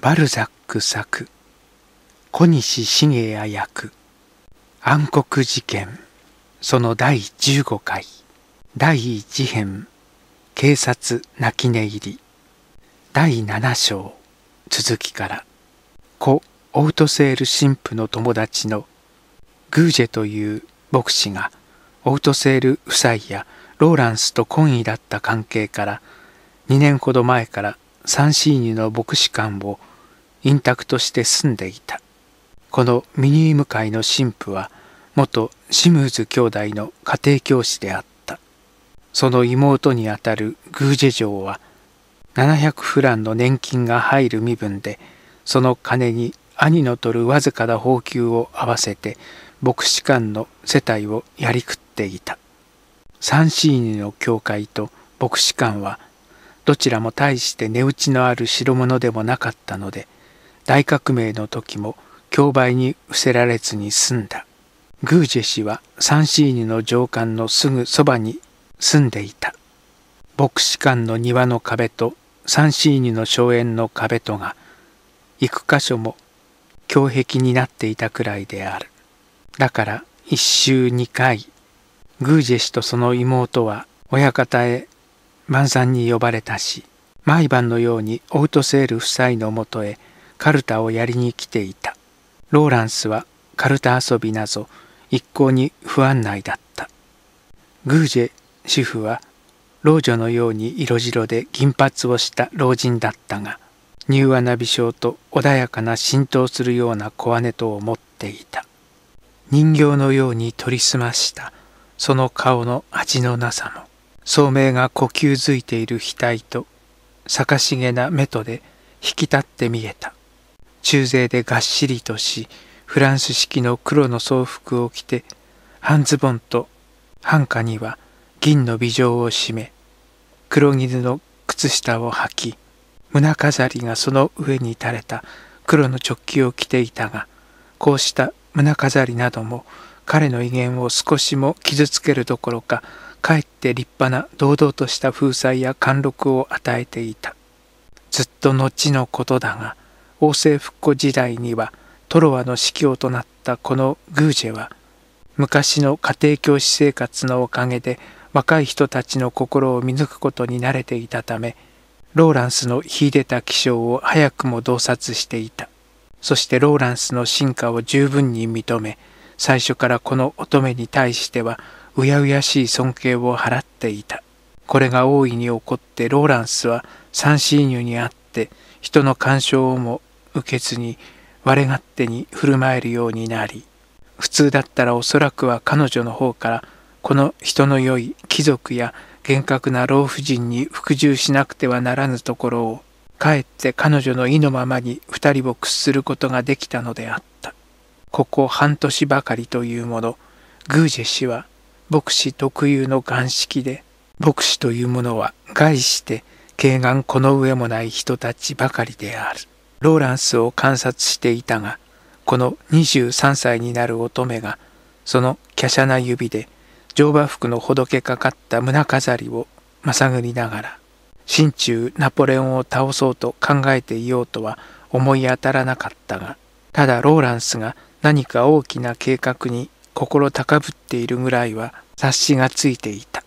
バルザック作小西茂也役暗黒事件その第15回第1編警察泣き寝入り第7章続きから故オートセール神父の友達のグージェという牧師がオートセール夫妻やローランスと懇意だった関係から2年ほど前からサンシーニの牧師館をインとクトして住んでいたこのミニーム会の神父は元シムーズ兄弟の家庭教師であったその妹にあたるグージェ嬢は700フランの年金が入る身分でその金に兄の取るわずかな報給を合わせて牧師館の世帯をやりくっていたサンシーニの教会と牧師館はどちらも大して値打ちのある代物でもなかったので大革命の時も競売に伏せられずに済んだグージェ氏はサンシーニの上官のすぐそばに住んでいた牧師館の庭の壁とサンシーニの荘園の壁とが幾箇所も胸壁になっていたくらいであるだから一週二回グージェ氏とその妹は親方へ満山に呼ばれたし毎晩のようにオートセール夫妻のもとへカルタをやりに来ていたローランスはカルタ遊びなぞ一向に不安内だったグージェ主婦は老女のように色白で銀髪をした老人だったが柔和な微笑と穏やかな浸透するような小姉とを持っていた人形のように取りすましたその顔の味のなさも聡明が呼吸づいている額と、逆しげな目とで引き立って見えた。中勢でがっしりとし、フランス式の黒の装服を着て、半ズボンと半下には銀の美錠を締め、黒絹の靴下を履き、胸飾りがその上に垂れた黒の直旗を着ていたが、こうした胸飾りなども彼の威厳を少しも傷つけるどころか、かえって立派な堂々とした風采や貫禄を与えていたずっと後のことだが王政復古時代にはトロワの司教となったこのグージェは昔の家庭教師生活のおかげで若い人たちの心を見抜くことに慣れていたためローランスの秀でた気性を早くも洞察していたそしてローランスの進化を十分に認め最初からこの乙女に対してはうやうやしい尊敬を払っていた。これが大いに起こってローランスは三親友にあって人の干渉をも受けずに我勝手に振る舞えるようになり普通だったらおそらくは彼女の方からこの人の良い貴族や厳格な老婦人に服従しなくてはならぬところをかえって彼女の意のままに二人を屈することができたのであったここ半年ばかりというものグージェ氏は牧師特有の眼識で牧師というものは概して軽眼この上もない人たちばかりであるローランスを観察していたがこの23歳になる乙女がその華奢な指で乗馬服のほどけかかった胸飾りをまさぐりながら心中ナポレオンを倒そうと考えていようとは思い当たらなかったがただローランスが何か大きな計画に心高ぶっているぐらいは察しがついていた。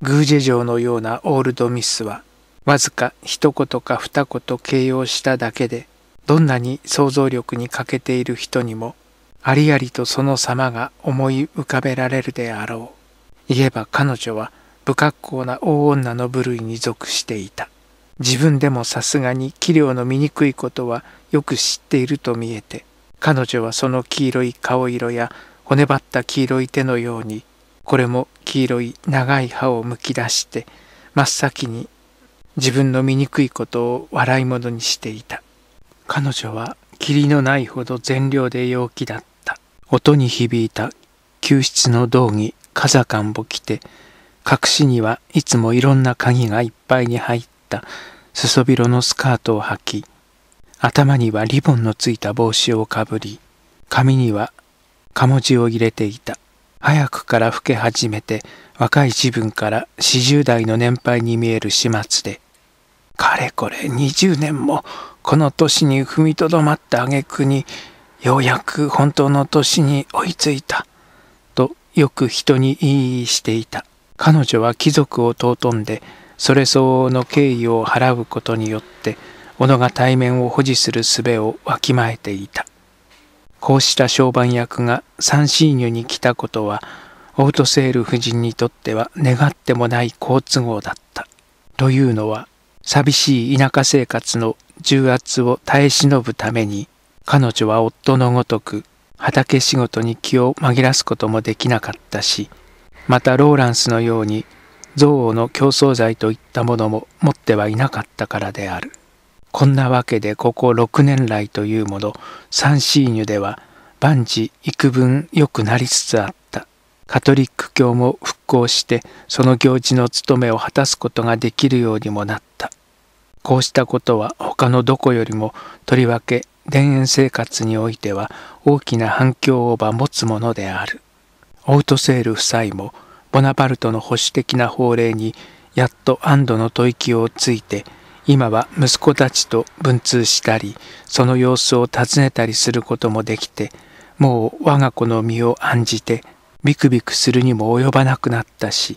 グージェ城のようなオールドミスは、わずか一言か二言形容しただけで、どんなに想像力に欠けている人にも、ありありとその様が思い浮かべられるであろう。言えば彼女は不格好な大女の部類に属していた。自分でもさすがに器量の醜いことはよく知っていると見えて、彼女はその黄色い顔色や骨ばった黄色い手のようにこれも黄色い長い歯をむき出して真っ先に自分の醜いことを笑い物にしていた彼女は霧のないほど善良で陽気だった音に響いた救出の道着風間を着て隠しにはいつもいろんな鍵がいっぱいに入った裾広のスカートを履き頭にはリボンのついた帽子をかぶり髪にはかもを入れていた。早くから老け始めて、若い自分から40代の年配に見える始末で、かれこれ20年もこの年に踏みとどまった挙句に、ようやく本当の年に追いついた、とよく人に言いしていた。彼女は貴族を尊んで、それ相応の敬意を払うことによって、己が対面を保持する術をわきまえていた。こうした商売役が三親友に来たことはオートセール夫人にとっては願ってもない好都合だった。というのは寂しい田舎生活の重圧を耐え忍ぶために彼女は夫のごとく畑仕事に気を紛らすこともできなかったしまたローランスのように憎悪の競争剤といったものも持ってはいなかったからである。こんなわけでここ6年来というものサンシーニュでは万事幾分良くなりつつあったカトリック教も復興してその行事の務めを果たすことができるようにもなったこうしたことは他のどこよりもとりわけ田園生活においては大きな反響を場持つものであるオートセール夫妻もボナパルトの保守的な法令にやっと安堵の吐息をついて今は息子たちと文通したりその様子を尋ねたりすることもできてもう我が子の身を案じてビクビクするにも及ばなくなったし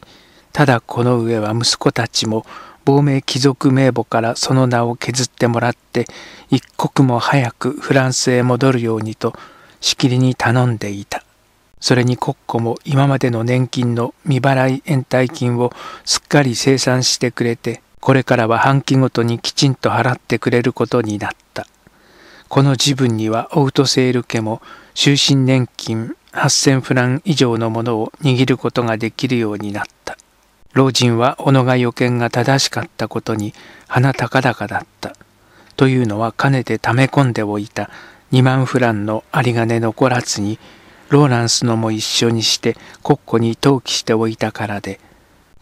ただこの上は息子たちも亡命貴族名簿からその名を削ってもらって一刻も早くフランスへ戻るようにとしきりに頼んでいたそれに国庫も今までの年金の未払い延滞金をすっかり清算してくれてこれからは半期ごとにきちんと払ってくれることになった。この時分にはオウトセール家も終身年金8000フラン以上のものを握ることができるようになった。老人は己が予見が正しかったことに鼻高々だった。というのはかねて溜め込んでおいた2万フランの有金残らずにローランスのも一緒にして国庫に投記しておいたからで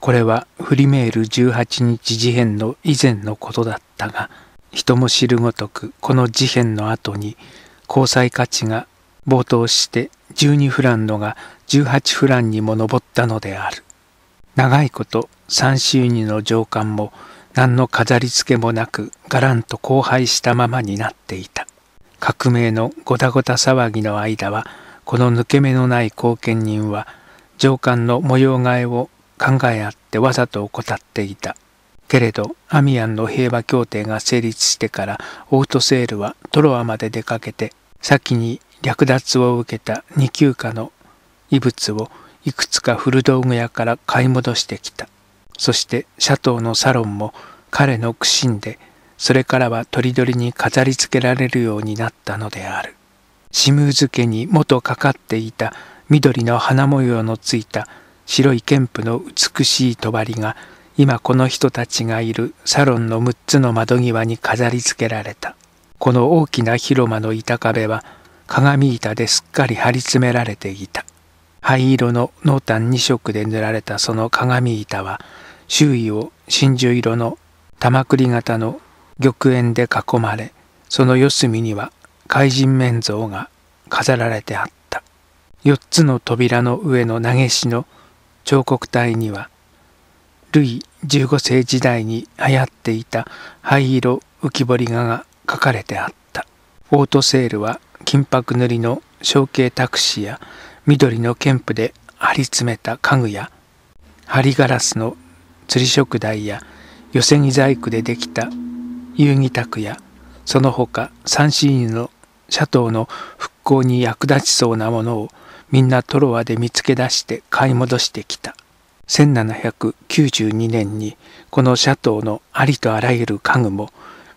これはフリメール18日事変の以前のことだったが人も知るごとくこの事変の後に交際価値が暴騰して12フランのが18フランにも上ったのである長いこと三周二の上官も何の飾り付けもなくがらんと荒廃したままになっていた革命のごたごた騒ぎの間はこの抜け目のない後見人は上官の模様替えを考えあってわざと怠っていた。けれどアミアンの平和協定が成立してからオートセールはトロアまで出かけて先に略奪を受けた二級下の遺物をいくつか古道具屋から買い戻してきたそしてシャトーのサロンも彼の苦心でそれからは鳥取に飾り付けられるようになったのであるシムーズ家に元かかっていた緑の花模様のついた白いンプの美しい帳が今この人たちがいるサロンの6つの窓際に飾り付けられたこの大きな広間の板壁は鏡板ですっかり張り詰められていた灰色の濃淡2色で塗られたその鏡板は周囲を真珠色の玉栗型の玉円で囲まれその四隅には怪人面像が飾られてあった四つの扉の上の投げしの彫刻体にはルイ15世時代に流行っていた灰色浮彫り画が描かれてあったオートセールは金箔塗りの象形タクシーや緑のケンプで張り詰めた家具や針ガラスの釣り食台や寄せ木細工でできた遊戯卓やその他三ンシーのシャトーの復興に役立ちそうなものをみんなトロワで見つけ出して買い戻してきた1792年にこのシャトーのありとあらゆる家具も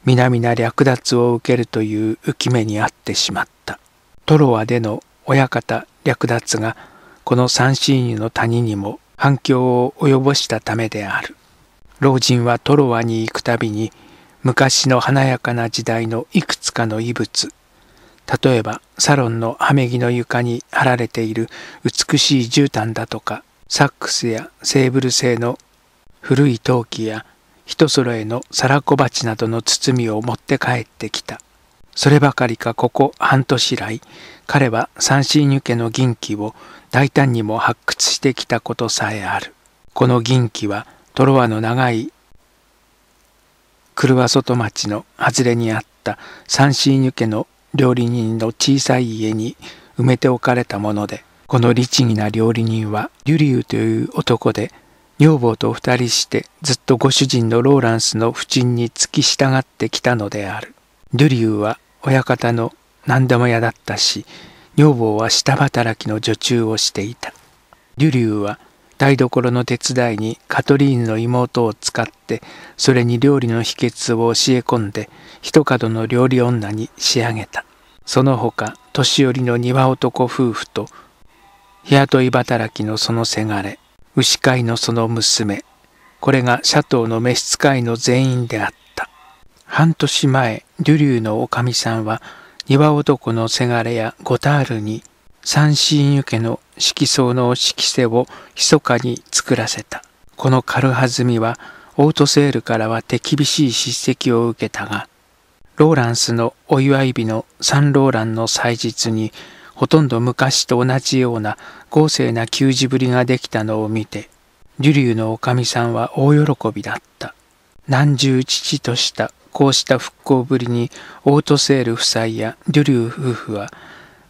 皆々略奪を受けるという浮目にあってしまったトロワでの親方略奪がこの三神湯の谷にも反響を及ぼしたためである老人はトロワに行くたびに昔の華やかな時代のいくつかの遺物例えばサロンの葉めぎの床に貼られている美しい絨毯だとかサックスやセーブル製の古い陶器や人揃えの皿小鉢などの包みを持って帰ってきたそればかりかここ半年来彼は三振抜けの銀器を大胆にも発掘してきたことさえあるこの銀器はトロワの長い車外町の外れにあった三振抜けの料理人の小さい家に埋めておかれたものでこの律儀な料理人はリュリューという男で女房と二人してずっとご主人のローランスの不沈に付き従ってきたのである。リュリューは親方の何でも屋だったし女房は下働きの女中をしていた。リュリューは台所の手伝いにカトリーヌの妹を使ってそれに料理の秘訣を教え込んで一角の料理女に仕上げた。その他、年寄りの庭男夫婦と、日雇い働きのそのせがれ、牛飼いのその娘、これがシャトーの召使いの全員であった。半年前、デュリューのおかみさんは、庭男のせがれやゴタールに、三神湯家の色相の色瀬を密かに作らせた。この軽はずみは、オートセールからは手厳しい叱責を受けたが、ローランスのお祝い日のサンローランの祭日にほとんど昔と同じような豪勢な給仕ぶりができたのを見てリュリューのおかみさんは大喜びだった何十父としたこうした復興ぶりにオートセール夫妻やリュリュー夫婦は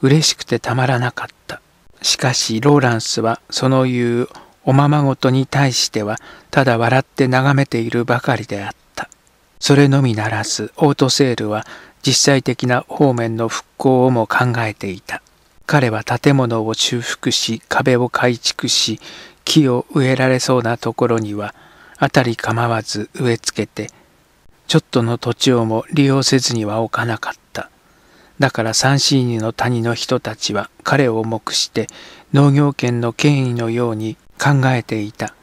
嬉しくてたまらなかったしかしローランスはその言うおままごとに対してはただ笑って眺めているばかりであったそれのみならずオートセールは実際的な方面の復興をも考えていた彼は建物を修復し壁を改築し木を植えられそうなところには辺り構わず植え付けてちょっとの土地をも利用せずには置かなかっただから三神シの谷の人たちは彼を目して農業権の権威のように考えていた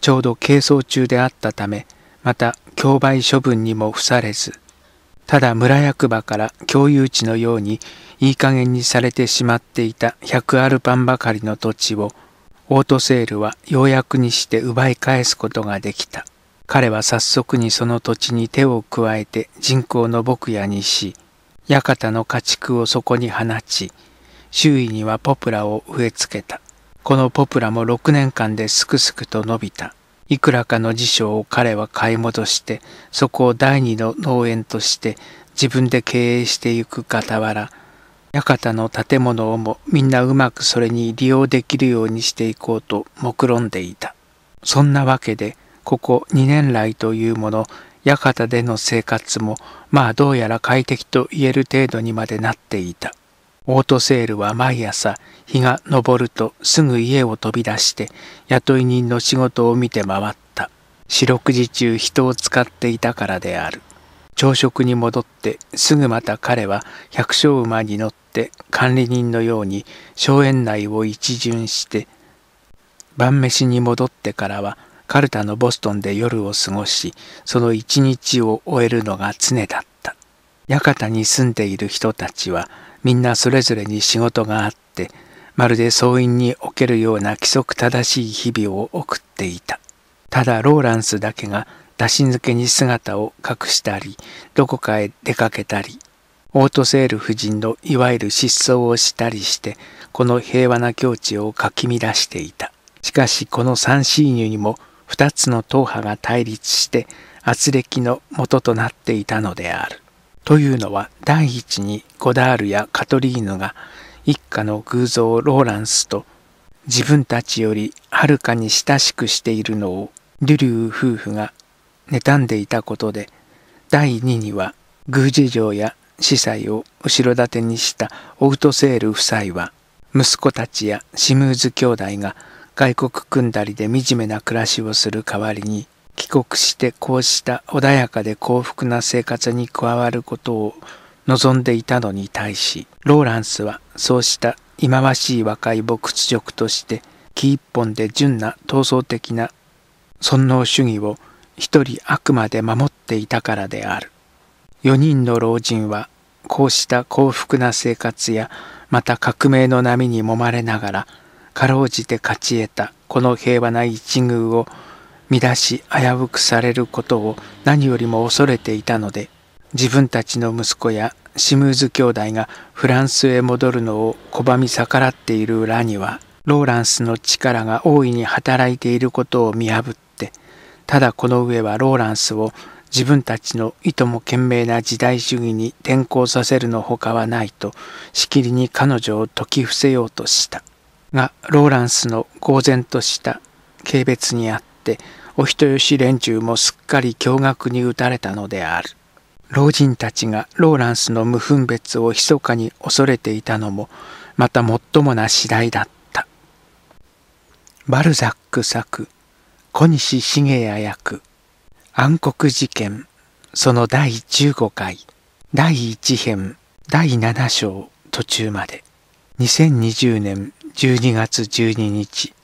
ちょうど係争中であったためまた競売処分にも付されずただ村役場から共有地のようにいい加減にされてしまっていた100アルパンばかりの土地をオートセールはようやくにして奪い返すことができた彼は早速にその土地に手を加えて人工の牧屋にし館の家畜をそこに放ち周囲にはポプラを植え付けたこのポプラも6年間ですくすくと伸びたいくらかの辞書を彼は買い戻して、そこを第二の農園として自分で経営してゆく傍ら、館の建物をもみんなうまくそれに利用できるようにしていこうと目論んでいた。そんなわけで、ここ2年来というもの、館での生活も、まあどうやら快適と言える程度にまでなっていた。オートセールは毎朝日が昇るとすぐ家を飛び出して雇い人の仕事を見て回った四六時中人を使っていたからである朝食に戻ってすぐまた彼は百姓馬に乗って管理人のように荘園内を一巡して晩飯に戻ってからはカルタのボストンで夜を過ごしその一日を終えるのが常だった館に住んでいる人たちはみんなそれぞれに仕事があってまるで総員におけるような規則正しい日々を送っていたただローランスだけが出し抜けに姿を隠したりどこかへ出かけたりオートセール夫人のいわゆる失踪をしたりしてこの平和な境地をかき乱していたしかしこの三親友にも2つの党派が対立して圧力の元となっていたのであるというのは第一にゴダールやカトリーヌが一家の偶像ローランスと自分たちよりはるかに親しくしているのをリュリュー夫婦が妬んでいたことで第二には宮事情や司祭を後ろ盾にしたオウトセール夫妻は息子たちやシムーズ兄弟が外国組んだりで惨めな暮らしをする代わりに帰国してこうした穏やかで幸福な生活に加わることを望んでいたのに対しローランスはそうした忌まわしい和解牧屈辱として木一本で純な闘争的な尊能主義を一人あくまで守っていたからである4人の老人はこうした幸福な生活やまた革命の波にもまれながらかろうじて勝ち得たこの平和な一遇を乱し危うくされることを何よりも恐れていたので自分たちの息子やシムーズ兄弟がフランスへ戻るのを拒み逆らっている裏にはローランスの力が大いに働いていることを見破ってただこの上はローランスを自分たちのいとも懸命な時代主義に転向させるのほかはないとしきりに彼女を説き伏せようとしたがローランスの公然とした軽蔑にあっってお人よし連中もすっかり驚愕に打たれたのである老人たちがローランスの無分別を密かに恐れていたのもまた最もな次第だったバルザック作小西茂也役暗黒事件その第15回第1編第7章途中まで2020年12月12日